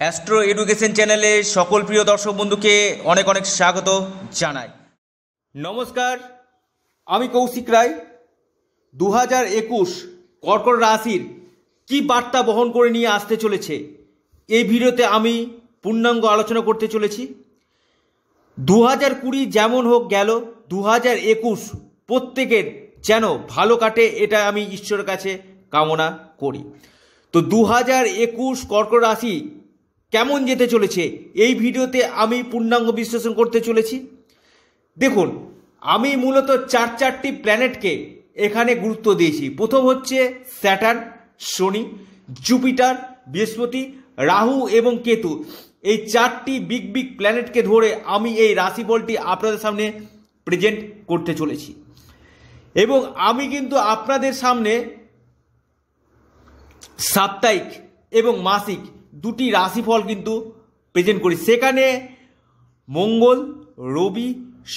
astro education চ্যানেলে সকল প্রিয় দর্শক বন্ধুকে অনেক অনেক স্বাগত জানাই নমস্কার আমি কৌশিক রায় দু হাজার একুশ কর্কট রাশির কী বার্তা বহন করে নিয়ে আসতে চলেছে এই ভিডিওতে আমি পূর্ণাঙ্গ আলোচনা করতে চলেছি দু হাজার কুড়ি যেমন হোক গেল দু হাজার একুশ প্রত্যেকের যেন ভালো কাটে এটা আমি ঈশ্বরের কাছে কামনা করি তো দু হাজার একুশ কর্কট রাশি কেমন যেতে চলেছে এই ভিডিওতে আমি পূর্ণাঙ্গ বিশ্লেষণ করতে চলেছি দেখুন আমি মূলত চার চারটি প্ল্যানেটকে এখানে গুরুত্ব দিয়েছি প্রথম হচ্ছে স্যাটার্ন শনি জুপিটার বৃহস্পতি রাহু এবং কেতু এই চারটি বিগ বিগ প্ল্যানেটকে ধরে আমি এই রাশিফলটি আপনাদের সামনে প্রেজেন্ট করতে চলেছি এবং আমি কিন্তু আপনাদের সামনে সাপ্তাহিক এবং মাসিক দুটি রাশিফল কিন্তু প্রেজেন্ট করি সেখানে মঙ্গল রবি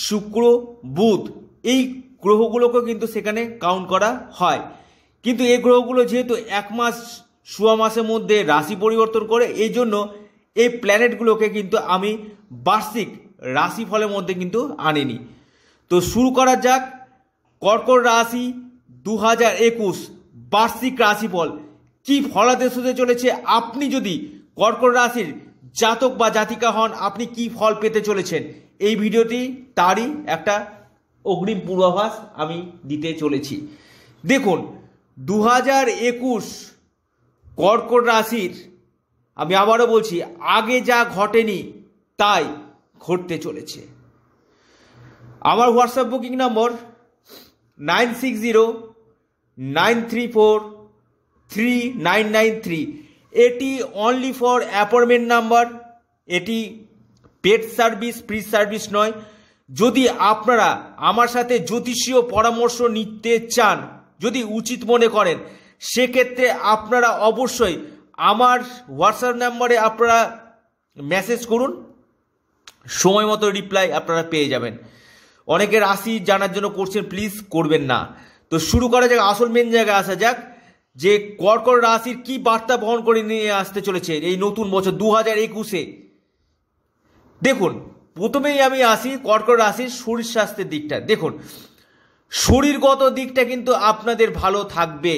শুক্র বুধ এই গ্রহগুলোকে কিন্তু সেখানে কাউন্ট করা হয় কিন্তু এই গ্রহগুলো যেহেতু এক মাস সোয়া মাসের মধ্যে রাশি পরিবর্তন করে এই জন্য এই প্ল্যানেটগুলোকে কিন্তু আমি বার্ষিক রাশিফলের মধ্যে কিন্তু আনিনি তো শুরু করা যাক কর্কট রাশি দু হাজার একুশ বার্ষিক রাশিফল কী ফলাতে শুতে চলেছে আপনি যদি কর্কট রাশির জাতক বা জাতিকা হন আপনি কি ফল পেতে চলেছেন এই ভিডিওটি তারই একটা অগ্রিম পূর্বাভাস আমি দিতে চলেছি দেখুন দু হাজার একুশ কর্কট রাশির আমি আবারও বলছি আগে যা ঘটেনি তাই ঘটতে চলেছে আমার WhatsApp booking number nine six zero nine three four three nine nine three এটি অনলি ফর অ্যাপয়েন্টমেন্ট নাম্বার এটি পেড সার্ভিস ফ্রি সার্ভিস নয় যদি আপনারা আমার সাথে জ্যোতিষীয় পরামর্শ নিতে চান যদি উচিত মনে করেন সেক্ষেত্রে আপনারা অবশ্যই আমার হোয়াটসঅ্যাপ নাম্বারে আপনারা মেসেজ করুন সময় মতো রিপ্লাই আপনারা পেয়ে যাবেন অনেকে রাশি জানার জন্য করছেন প্লিজ করবেন না তো শুরু করা যাক আসল মেন জায়গায় আসা যাক যে কর্কট রাশির কি বার্তা বহন করে নিয়ে আসতে চলেছে এই নতুন বছর দু হাজার একুশে দেখুন প্রথমেই আমি আসি কর্কট রাশির শরীর স্বাস্থ্যের দিকটা দেখুন শরীরগত দিকটা কিন্তু আপনাদের ভালো থাকবে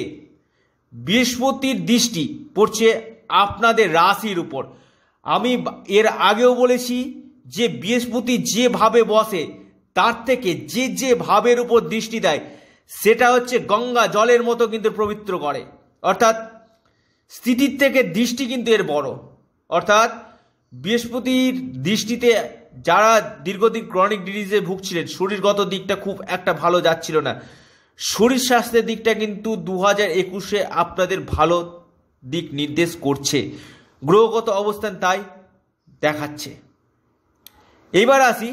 বৃহস্পতির দৃষ্টি পড়ছে আপনাদের রাশির উপর আমি এর আগেও বলেছি যে বৃহস্পতি যেভাবে বসে তার থেকে যে যে ভাবের উপর দৃষ্টি দেয় সেটা হচ্ছে গঙ্গা জলের মতো কিন্তু পবিত্র করে অর্থাৎ স্থিতির থেকে দৃষ্টি কিন্তু এর বড় অর্থাৎ বৃহস্পতির দৃষ্টিতে যারা দীর্ঘদিন ক্রনিক ডিজিজে ভুগছিলেন শরীরগত দিকটা খুব একটা ভালো যাচ্ছিল না শরীর স্বাস্থ্যের দিকটা কিন্তু দু হাজার একুশে আপনাদের ভালো দিক নির্দেশ করছে গ্রহগত অবস্থান তাই দেখাচ্ছে এবার আসি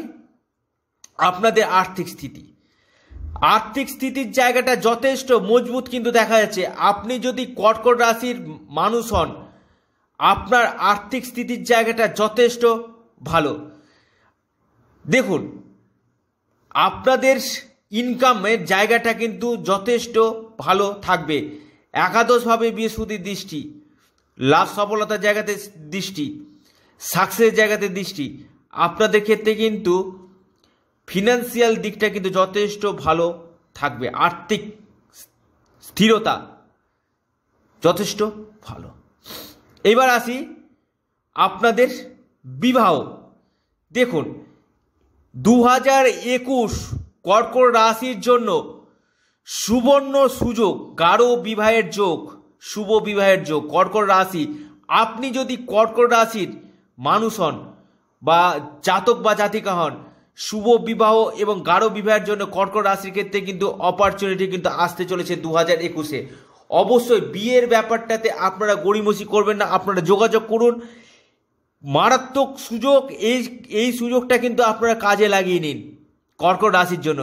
আপনাদের আর্থিক স্থিতি আর্থিক স্থিতির জায়গাটা যথেষ্ট মজবুত কিন্তু দেখা যাচ্ছে আপনি যদি কর্কট রাশির মানুষ হন আপনার আর্থিক স্থিতির জায়গাটা যথেষ্ট ভালো দেখুন আপনাদের ইনকামের জায়গাটা কিন্তু যথেষ্ট ভালো থাকবে একাদশভাবে বৃহস্পতির দৃষ্টি লাভ সফলতার জায়গাতে দৃষ্টি সাকসেস জায়গাতে দৃষ্টি আপনাদের ক্ষেত্রে কিন্তু ফিনান্সিয়াল দিকটা কিন্তু যথেষ্ট ভালো থাকবে আর্থিক স্থিরতা যথেষ্ট ভালো এবার আসি আপনাদের বিবাহ দেখুন দু হাজার একুশ কর্কট রাশির জন্য সুবর্ণ সুযোগ গাঢ় বিবাহের যোগ শুভ বিবাহের যোগ কর্কট রাশি আপনি যদি কর্কট রাশির মানুষ হন বা জাতক বা জাতিকা হন শুভ বিবাহ এবং গাঢ় বিবাহের জন্য কর্কট রাশির ক্ষেত্রে কিন্তু অপরচুনিটি কিন্তু আসতে চলেছে দু হাজার একুশে অবশ্যই বিয়ের ব্যাপারটাতে আপনারা গড়িমসি করবেন না আপনারা যোগাযোগ করুন মারাত্মক সুযোগ এই এই সুযোগটা কিন্তু আপনারা কাজে লাগিয়ে নিন কর্কট রাশির জন্য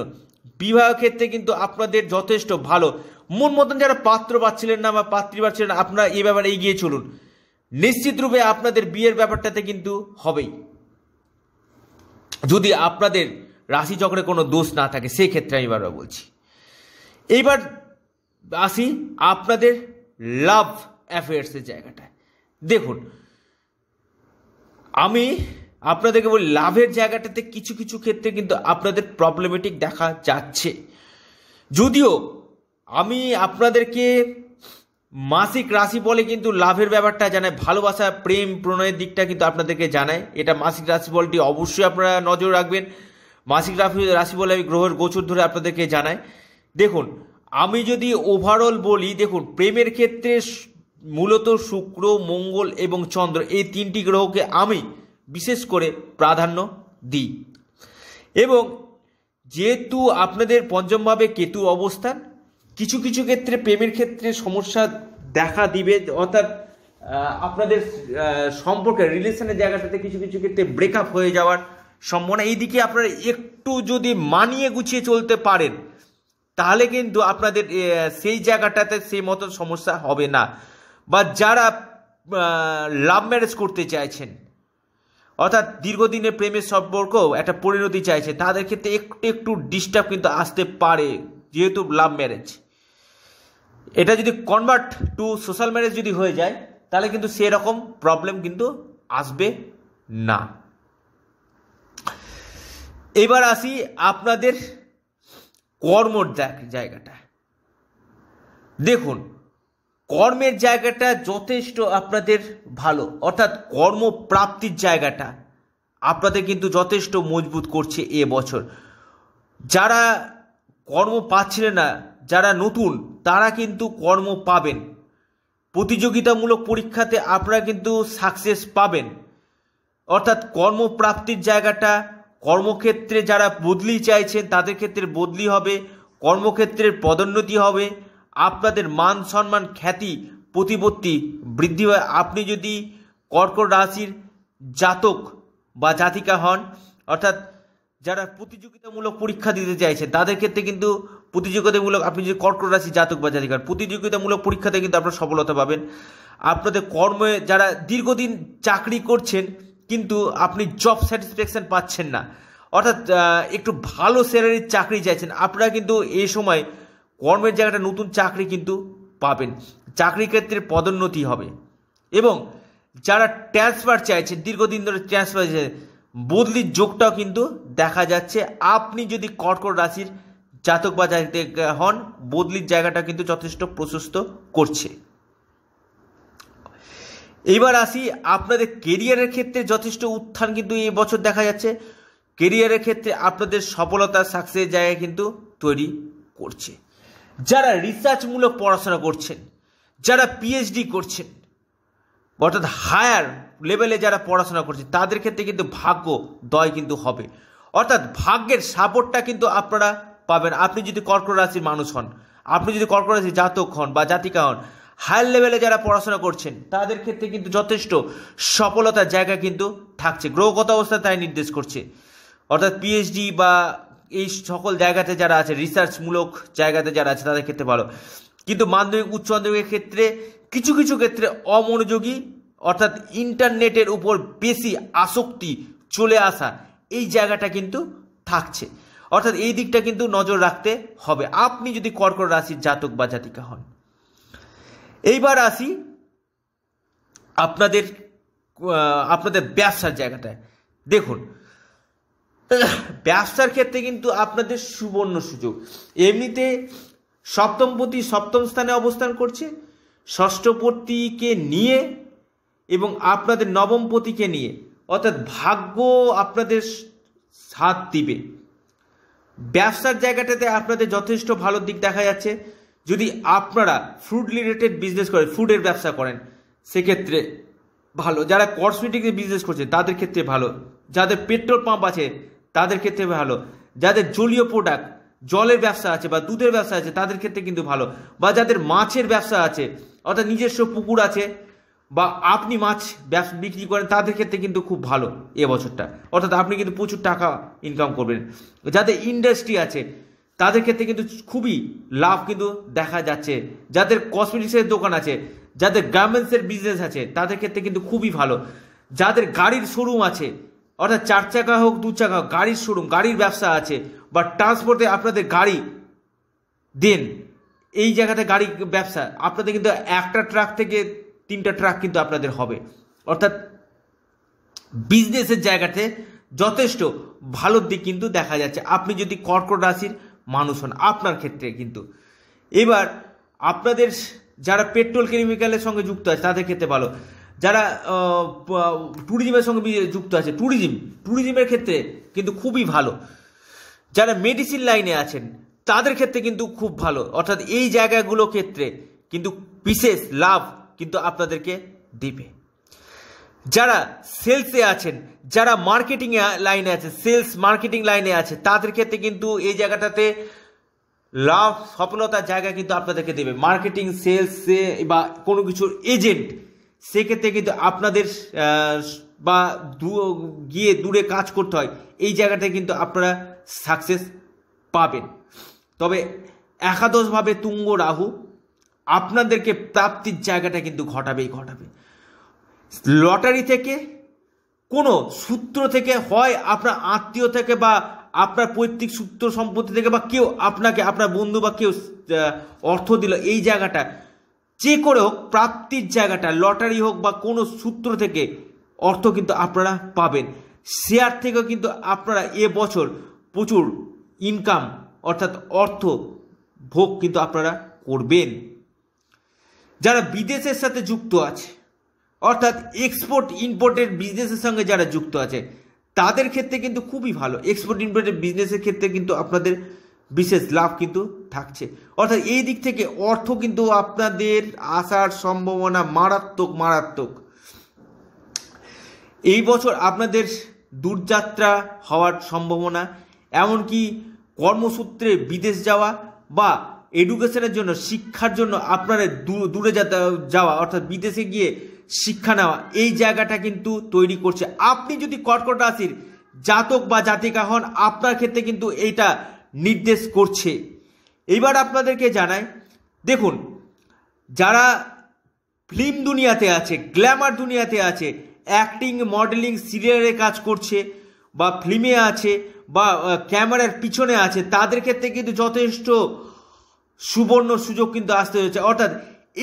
বিবাহ ক্ষেত্রে কিন্তু আপনাদের যথেষ্ট ভালো মন মতন যারা পাত্র পাচ্ছিলেন না বা পাত্রী পাচ্ছিলেন আপনারা এই ব্যাপারে এগিয়ে চলুন নিশ্চিত রূপে আপনাদের বিয়ের ব্যাপারটাতে কিন্তু হবেই যদি আপনাদের রাশিচক্রে কোনো দোষ না থাকে সেক্ষেত্রে আমি বারবার বলছি এইবার আসি আপনাদের লাভ অ্যাফেয়ার্সের জায়গাটায় দেখুন আমি আপনাদেরকে বলি লাভের জায়গাটাতে কিছু কিছু ক্ষেত্রে কিন্তু আপনাদের প্রবলেমেটিক দেখা যাচ্ছে যদিও আমি আপনাদেরকে মাসিক রাশি বলে কিন্তু লাভের ব্যাপারটা জানায় ভালোবাসা প্রেম প্রণয়ের দিকটা কিন্তু আপনাদেরকে জানায় এটা মাসিক রাশি বলটি অবশ্যই আপনারা নজর রাখবেন মাসিক রাশি রাশি বলে আমি গ্রহের গোচর ধরে আপনাদেরকে জানাই দেখুন আমি যদি ওভারঅল বলি দেখুন প্রেমের ক্ষেত্রে মূলত শুক্র মঙ্গল এবং চন্দ্র এই তিনটি গ্রহকে আমি বিশেষ করে প্রাধান্য দিই এবং যেহেতু আপনাদের পঞ্চমভাবে কেতু অবস্থান কিছু কিছু ক্ষেত্রে প্রেমের ক্ষেত্রে সমস্যা দেখা দিবে অর্থাৎ আপনাদের সম্পর্কে রিলেশনের জায়গাটাতে কিছু কিছু ক্ষেত্রে ব্রেকআপ হয়ে যাওয়ার সম্ভাবনা দিকে আপনারা একটু যদি মানিয়ে গুছিয়ে চলতে পারেন তাহলে কিন্তু আপনাদের সেই জায়গাটাতে সেই মতো সমস্যা হবে না বা যারা লাভ ম্যারেজ করতে চাইছেন অর্থাৎ দীর্ঘদিনে প্রেমের সম্পর্ক একটা পরিণতি চাইছে তাদের ক্ষেত্রে একটু একটু ডিস্টার্ব কিন্তু আসতে পারে যেহেতু লাভ ম্যারেজ এটা যদি কনভার্ট টু সোশ্যাল ম্যারেজ যদি হয়ে যায় তাহলে কিন্তু সেরকম প্রবলেম কিন্তু আসবে না এবার আসি আপনাদের কর্মর জায়গাটা দেখুন কর্মের জায়গাটা যথেষ্ট আপনাদের ভালো অর্থাৎ কর্মপ্রাপ্তির জায়গাটা আপনাদের কিন্তু যথেষ্ট মজবুত করছে এ বছর যারা কর্ম পাচ্ছিলেন না যারা নতুন তারা কিন্তু কর্ম পাবেন প্রতিযোগিতামূলক পরীক্ষাতে আপনারা কিন্তু সাকসেস পাবেন অর্থাৎ কর্মপ্রাপ্তির জায়গাটা কর্মক্ষেত্রে যারা বদলি চাইছেন তাদের ক্ষেত্রে বদলি হবে কর্মক্ষেত্রের পদোন্নতি হবে আপনাদের মান সম্মান খ্যাতি প্রতিপত্তি বৃদ্ধি হয় আপনি যদি কর্কট রাশির জাতক বা জাতিকা হন অর্থাৎ যারা প্রতিযোগিতামূলক পরীক্ষা দিতে চাইছেন তাদের ক্ষেত্রে কিন্তু প্রতিযোগিতামূলক আপনি যদি কর্কট রাশি জাতক বা জাতিকার প্রতিযোগিতামূলক পরীক্ষাতে কিন্তু আপনারা সফলতা পাবেন আপনাদের কর্মে যারা দীর্ঘদিন চাকরি করছেন কিন্তু আপনি জব স্যাটিসফ্যাকশান পাচ্ছেন না অর্থাৎ একটু ভালো স্যালারির চাকরি চাইছেন আপনারা কিন্তু এই সময় কর্মের জায়গাটা নতুন চাকরি কিন্তু পাবেন চাকরি ক্ষেত্রে পদোন্নতি হবে এবং যারা ট্রান্সফার চাইছেন দীর্ঘদিন ধরে ট্রান্সফার চাইছেন বদলির যোগটাও কিন্তু দেখা যাচ্ছে আপনি যদি কর্কট রাশির জাতক বা হন বদলির জায়গাটা কিন্তু যথেষ্ট প্রশস্ত করছে এইবার আসি আপনাদের কেরিয়ারের ক্ষেত্রে যথেষ্ট উত্থান কিন্তু এই বছর দেখা যাচ্ছে কেরিয়ারের ক্ষেত্রে আপনাদের সফলতা সাকসেস জায়গা কিন্তু তৈরি করছে যারা রিসার্চমূলক পড়াশোনা করছেন যারা পিএইচডি করছেন অর্থাৎ হায়ার লেভেলে যারা পড়াশোনা করছে তাদের ক্ষেত্রে কিন্তু ভাগ্য দয় কিন্তু হবে অর্থাৎ ভাগ্যের সাপোর্টটা কিন্তু আপনারা পাবেন আপনি যদি কর্কট রাশির মানুষ হন আপনি যদি কর্কট রাশির জাতক হন বা জাতিকা হন হায়ার লেভেলে যারা পড়াশোনা করছেন তাদের ক্ষেত্রে কিন্তু যথেষ্ট সফলতার জায়গা কিন্তু থাকছে গ্রহগত অবস্থা তাই নির্দেশ করছে অর্থাৎ পিএইচডি বা এই সকল জায়গাতে যারা আছে রিসার্চমূলক জায়গাতে যারা আছে তাদের ক্ষেত্রে ভালো কিন্তু মাধ্যমিক উচ্চ মাধ্যমিকের ক্ষেত্রে কিছু কিছু ক্ষেত্রে অমনোযোগী অর্থাৎ ইন্টারনেটের উপর বেশি আসক্তি চলে আসা এই জায়গাটা কিন্তু থাকছে অর্থাৎ এই দিকটা কিন্তু নজর রাখতে হবে আপনি যদি কর্কট রাশির জাতক বা জাতিকা হন এইবার আসি আপনাদের আপনাদের ব্যবসার জায়গাটায় দেখুন ব্যবসার ক্ষেত্রে কিন্তু আপনাদের সুবর্ণ সুযোগ এমনিতে সপ্তমপতি সপ্তম স্থানে অবস্থান করছে ষষ্ঠপতিকে নিয়ে এবং আপনাদের নবমপতিকে নিয়ে অর্থাৎ ভাগ্য আপনাদের সাথ দিবে ব্যবসার জায়গাটাতে আপনাদের যথেষ্ট ভালো দিক দেখা যাচ্ছে যদি আপনারা ফুড রিলেটেড বিজনেস করেন ফুডের ব্যবসা করেন সেক্ষেত্রে ভালো যারা কসমেটিক বিজনেস করছে তাদের ক্ষেত্রে ভালো যাদের পেট্রোল পাম্প আছে তাদের ক্ষেত্রে ভালো যাদের জলীয় প্রোডাক্ট জলের ব্যবসা আছে বা দুধের ব্যবসা আছে তাদের ক্ষেত্রে কিন্তু ভালো বা যাদের মাছের ব্যবসা আছে অর্থাৎ নিজস্ব পুকুর আছে বা আপনি মাছ ব্যবসা বিক্রি করেন তাদের ক্ষেত্রে কিন্তু খুব ভালো এবছরটা অর্থাৎ আপনি কিন্তু প্রচুর টাকা ইনকাম করবেন যাদের ইন্ডাস্ট্রি আছে তাদের ক্ষেত্রে কিন্তু খুবই লাভ কিন্তু দেখা যাচ্ছে যাদের কসমেটিক্সের দোকান আছে যাদের গার্মেন্টসের বিজনেস আছে তাদের ক্ষেত্রে কিন্তু খুবই ভালো যাদের গাড়ির শোরুম আছে অর্থাৎ চার চাকা হোক দু চাকা হোক গাড়ির শোরুম গাড়ির ব্যবসা আছে বা ট্রান্সপোর্টে আপনাদের গাড়ি দেন এই জায়গাতে গাড়ি ব্যবসা আপনাদের কিন্তু একটা ট্রাক থেকে তিনটা ট্রাক কিন্তু আপনাদের হবে অর্থাৎ বিজনেসের জায়গাতে যথেষ্ট ভালোর দিক কিন্তু দেখা যাচ্ছে আপনি যদি কর্কট রাশির মানুষ হন আপনার ক্ষেত্রে কিন্তু এবার আপনাদের যারা পেট্রোল কেমিক্যালের সঙ্গে যুক্ত আছে তাদের ক্ষেত্রে ভালো যারা ট্যুরিজমের সঙ্গে যুক্ত আছে ট্যুরিজম ট্যুরিজমের ক্ষেত্রে কিন্তু খুবই ভালো যারা মেডিসিন লাইনে আছেন তাদের ক্ষেত্রে কিন্তু খুব ভালো অর্থাৎ এই জায়গাগুলো ক্ষেত্রে কিন্তু বিশেষ লাভ কিন্তু আপনাদেরকে দিবে যারা সেলসে আছেন যারা মার্কেটিং লাইনে আছে সেলস মার্কেটিং লাইনে আছে তাদের ক্ষেত্রে কিন্তু এই জায়গাটাতে লাভ সফলতার জায়গা কিন্তু আপনাদেরকে দেবে মার্কেটিং সেলস বা কোনো কিছুর এজেন্ট সেক্ষেত্রে কিন্তু আপনাদের বা গিয়ে দূরে কাজ করতে হয় এই জায়গাতে কিন্তু আপনারা সাকসেস পাবেন তবে একাদশভাবে তুঙ্গ রাহু আপনাদেরকে প্রাপ্তির জায়গাটা কিন্তু ঘটাবেই ঘটাবে লটারি থেকে কোনো সূত্র থেকে হয় আপনার আত্মীয় থেকে বা আপনার পৈতৃক সূত্র সম্পত্তি থেকে বা কেউ আপনাকে আপনার বন্ধু বা কেউ অর্থ দিল এই জায়গাটা যে করে হোক প্রাপ্তির জায়গাটা লটারি হোক বা কোনো সূত্র থেকে অর্থ কিন্তু আপনারা পাবেন শেয়ার থেকেও কিন্তু আপনারা এবছর প্রচুর ইনকাম অর্থাৎ অর্থ ভোগ কিন্তু আপনারা করবেন যারা বিদেশের সাথে যুক্ত আছে অর্থাৎ এক্সপোর্ট ইম্পোর্টের বিজনেসের সঙ্গে যারা যুক্ত আছে তাদের ক্ষেত্রে কিন্তু খুবই ভালো এক্সপোর্ট ইম্পোর্টের বিজনেসের ক্ষেত্রে কিন্তু আপনাদের বিশেষ লাভ কিন্তু থাকছে অর্থাৎ এই দিক থেকে অর্থ কিন্তু আপনাদের আসার সম্ভাবনা মারাত্মক মারাত্মক এই বছর আপনাদের দূরযাত্রা হওয়ার সম্ভাবনা এমনকি কর্মসূত্রে বিদেশ যাওয়া বা এডুকেশনের জন্য শিক্ষার জন্য আপনাদের দূরে যেতে যাওয়া অর্থাৎ বিদেশে গিয়ে শিক্ষা নেওয়া এই জায়গাটা কিন্তু তৈরি করছে আপনি যদি কর্কট রাশির জাতক বা জাতিকা হন আপনার ক্ষেত্রে কিন্তু এইটা নির্দেশ করছে এইবার আপনাদেরকে জানাই দেখুন যারা ফিল্ম দুনিয়াতে আছে গ্ল্যামার দুনিয়াতে আছে অ্যাক্টিং মডেলিং সিরিয়ালে কাজ করছে বা ফিল্মে আছে বা ক্যামেরার পিছনে আছে তাদের ক্ষেত্রে কিন্তু যথেষ্ট সুবর্ণ সুযোগ কিন্তু আসতে হয়েছে অর্থাৎ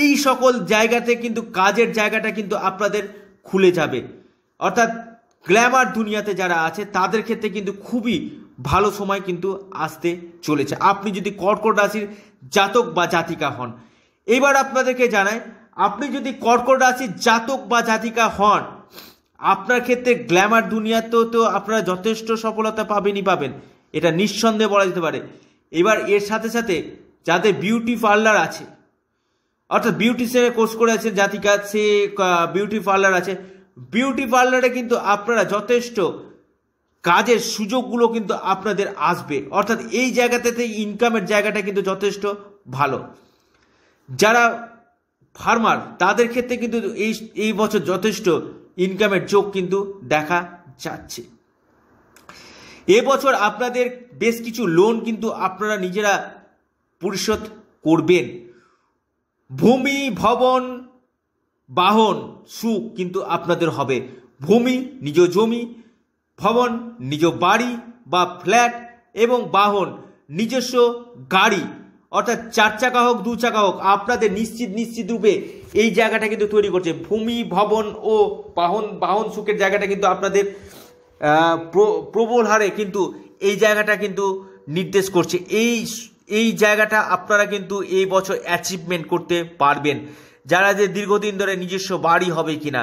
এই সকল জায়গাতে কিন্তু কাজের জায়গাটা কিন্তু আপনাদের খুলে যাবে অর্থাৎ গ্ল্যামার দুনিয়াতে যারা আছে তাদের ক্ষেত্রে কিন্তু খুবই ভালো সময় কিন্তু আসতে চলেছে আপনি যদি কর্কট রাশির জাতক বা জাতিকা হন এবার আপনাদেরকে জানাই আপনি যদি কর্কট রাশির জাতক বা জাতিকা হন আপনার ক্ষেত্রে গ্ল্যামার দুনিয়াতেও তো আপনারা যথেষ্ট সফলতা পাবেনই পাবেন এটা নিঃসন্দেহে বলা যেতে পারে এবার এর সাথে সাথে যাদের বিউটি পার্লার আছে অর্থাৎ বিউটিশিয়ানের কোর্স করে আছে কাজ সে বিউটি পার্লার আছে বিউটি পার্লারে কিন্তু আপনারা যথেষ্ট কাজের সুযোগগুলো কিন্তু আপনাদের আসবে অর্থাৎ এই জায়গাটাতে ইনকামের জায়গাটা কিন্তু যথেষ্ট ভালো যারা ফার্মার তাদের ক্ষেত্রে কিন্তু এই এই বছর যথেষ্ট ইনকামের যোগ কিন্তু দেখা যাচ্ছে এবছর আপনাদের বেশ কিছু লোন কিন্তু আপনারা নিজেরা পরিশোধ করবেন ভূমি ভবন বাহন সুখ কিন্তু আপনাদের হবে ভূমি নিজ জমি ভবন নিজ বাড়ি বা ফ্ল্যাট এবং বাহন নিজস্ব গাড়ি অর্থাৎ চার চাকা হোক দু চাকা হোক আপনাদের নিশ্চিত নিশ্চিত রূপে এই জায়গাটা কিন্তু তৈরি করছে ভূমি ভবন ও বাহন বাহন সুখের জায়গাটা কিন্তু আপনাদের প্রবল হারে কিন্তু এই জায়গাটা কিন্তু নির্দেশ করছে এই এই জায়গাটা আপনারা কিন্তু এই বছর অ্যাচিভমেন্ট করতে পারবেন যারা যে দীর্ঘদিন ধরে নিজস্ব বাড়ি হবে কিনা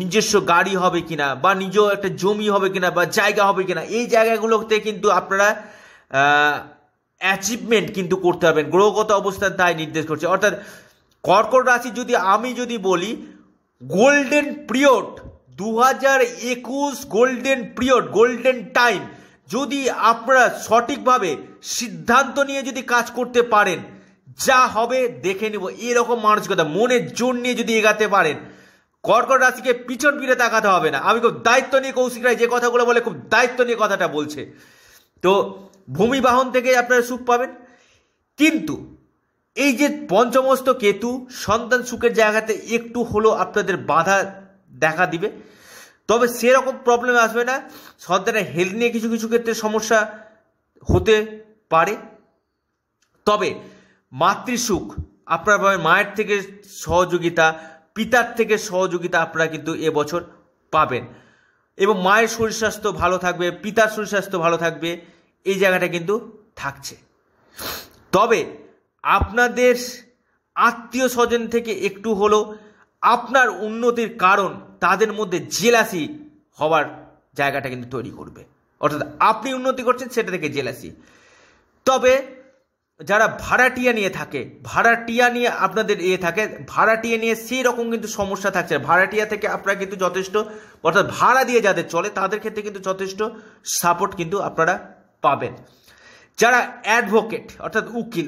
নিজস্ব গাড়ি হবে কিনা বা নিজেও একটা জমি হবে কিনা বা জায়গা হবে কিনা এই জায়গাগুলোতে কিন্তু আপনারা অ্যাচিভমেন্ট কিন্তু করতে পারবেন গ্রহগত অবস্থান তাই নির্দেশ করছে অর্থাৎ কর্কট রাশি যদি আমি যদি বলি গোল্ডেন পিরিয়ড দু হাজার একুশ গোল্ডেন পিরিয়ড গোল্ডেন টাইম যদি আপনারা সঠিকভাবে সিদ্ধান্ত নিয়ে যদি কাজ করতে পারেন যা হবে দেখে নেব এরকম মানসিকতা মনের জোর নিয়ে যদি এগাতে পারেন কর্কট রাশিকে পিছন পিঠে তাকাতে হবে না আমি খুব দায়িত্ব নিয়ে কৌশিক রায় যে কথাগুলো বলে খুব দায়িত্ব নিয়ে কথাটা বলছে তো ভূমি বাহন থেকে আপনারা সুখ পাবেন কিন্তু এই যে পঞ্চমস্ত কেতু সন্তান সুখের জায়গাতে একটু হলো আপনাদের বাধা দেখা দিবে তবে সেরকম প্রবলেম আসবে না সন্তানের হেলথ নিয়ে কিছু কিছু ক্ষেত্রে সমস্যা হতে পারে তবে মাতৃসুখ আপনার ভাবে মায়ের থেকে সহযোগিতা পিতার থেকে সহযোগিতা আপনারা কিন্তু এবছর পাবেন এবং মায়ের শরীর স্বাস্থ্য ভালো থাকবে পিতার শরীর স্বাস্থ্য ভালো থাকবে এই জায়গাটা কিন্তু থাকছে তবে আপনাদের আত্মীয় স্বজন থেকে একটু হলেও আপনার উন্নতির কারণ তাদের মধ্যে জেলাসি হওয়ার জায়গাটা কিন্তু তৈরি করবে অর্থাৎ আপনি উন্নতি করছেন সেটা থেকে জেলাসি তবে যারা ভাড়াটিয়া নিয়ে থাকে ভাড়াটিয়া নিয়ে আপনাদের ইয়ে থাকে ভাড়াটিয়া নিয়ে সেই রকম কিন্তু সমস্যা থাকছে ভাড়াটিয়া থেকে আপনারা কিন্তু যথেষ্ট অর্থাৎ ভাড়া দিয়ে যাদের চলে তাদের ক্ষেত্রে কিন্তু যথেষ্ট সাপোর্ট কিন্তু আপনারা পাবেন যারা অ্যাডভোকেট অর্থাৎ উকিল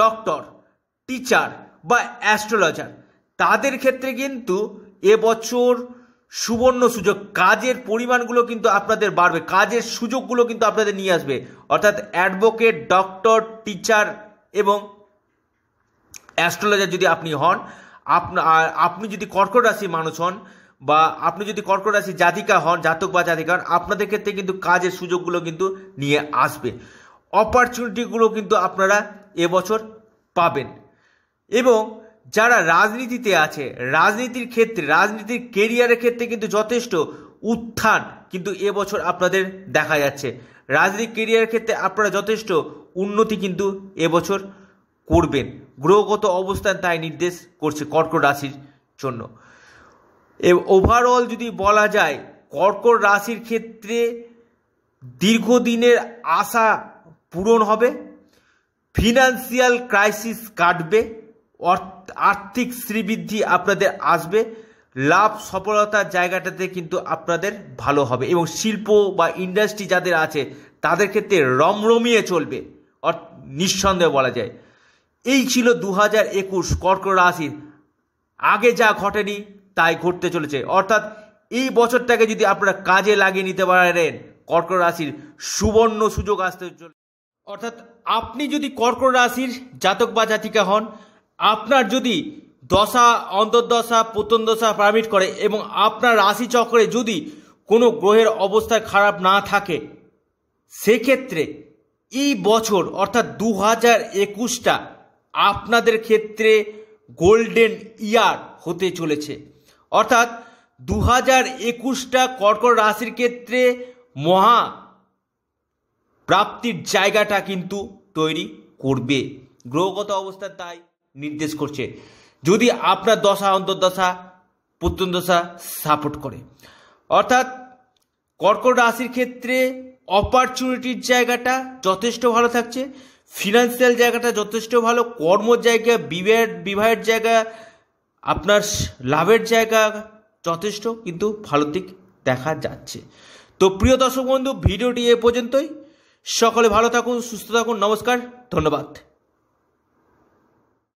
ডক্টর টিচার বা অ্যাস্ট্রোলজার তাদের ক্ষেত্রে কিন্তু এবছর সুবর্ণ সুযোগ কাজের পরিমাণগুলো কিন্তু আপনাদের বাড়বে কাজের সুযোগগুলো কিন্তু আপনাদের নিয়ে আসবে অর্থাৎ অ্যাডভোকেট ডক্টর টিচার এবং অ্যাস্ট্রোলজার যদি আপনি হন আপনি যদি কর্কট রাশির মানুষ হন বা আপনি যদি কর্কট রাশি জাতিকা হন জাতক বা জাতিকা হন আপনাদের ক্ষেত্রে কিন্তু কাজের সুযোগগুলো কিন্তু নিয়ে আসবে অপরচুনিটিগুলো কিন্তু আপনারা এবছর পাবেন এবং যারা রাজনীতিতে আছে রাজনীতির ক্ষেত্রে রাজনীতির কেরিয়ারের ক্ষেত্রে কিন্তু যথেষ্ট উত্থান কিন্তু এবছর আপনাদের দেখা যাচ্ছে রাজনীতির কেরিয়ারের ক্ষেত্রে আপনারা যথেষ্ট উন্নতি কিন্তু এবছর করবেন গ্রহগত অবস্থান তাই নির্দেশ করছে কর্কট রাশির জন্য ওভারঅল যদি বলা যায় কর্কট রাশির ক্ষেত্রে দীর্ঘদিনের আশা পূরণ হবে ফিনান্সিয়াল ক্রাইসিস কাটবে আর্থিক শ্রীবৃদ্ধি আপনাদের আসবে লাভ সফলতার জায়গাটাতে কিন্তু আপনাদের ভালো হবে এবং শিল্প বা ইন্ডাস্ট্রি যাদের আছে তাদের ক্ষেত্রে রমরমিয়ে চলবে নিঃসন্দেহে বলা যায় এই ছিল দু হাজার একুশ কর্কট রাশির আগে যা ঘটেনি তাই ঘটতে চলেছে অর্থাৎ এই বছরটাকে যদি আপনারা কাজে লাগিয়ে নিতে পারেন কর্কট রাশির সুবর্ণ সুযোগ আসতে চলে অর্থাৎ আপনি যদি কর্কট রাশির জাতক বা জাতিকা হন আপনার যদি দশা অন্তর্দশা প্রত্যন্তদশা পারমিট করে এবং আপনার রাশিচক্রে যদি কোনো গ্রহের অবস্থা খারাপ না থাকে সেক্ষেত্রে এই বছর অর্থাৎ দু হাজার একুশটা আপনাদের ক্ষেত্রে গোল্ডেন ইয়ার হতে চলেছে অর্থাৎ দু হাজার একুশটা কর্কট রাশির ক্ষেত্রে মহা প্রাপ্তির জায়গাটা কিন্তু তৈরি করবে গ্রহগত অবস্থা তাই নির্দেশ করছে যদি আপনার দশা অন্তর্দশা দশা সাপোর্ট করে অর্থাৎ কর্কট রাশির ক্ষেত্রে অপরচুনিটির জায়গাটা যথেষ্ট ভালো থাকছে ফিনান্সিয়াল জায়গাটা যথেষ্ট ভালো কর্মর জায়গা বিবাহের বিবাহের জায়গা আপনার লাভের জায়গা যথেষ্ট কিন্তু ভালো দিক দেখা যাচ্ছে তো প্রিয় দর্শক বন্ধু ভিডিওটি এ পর্যন্তই সকলে ভালো থাকুন সুস্থ থাকুন নমস্কার ধন্যবাদ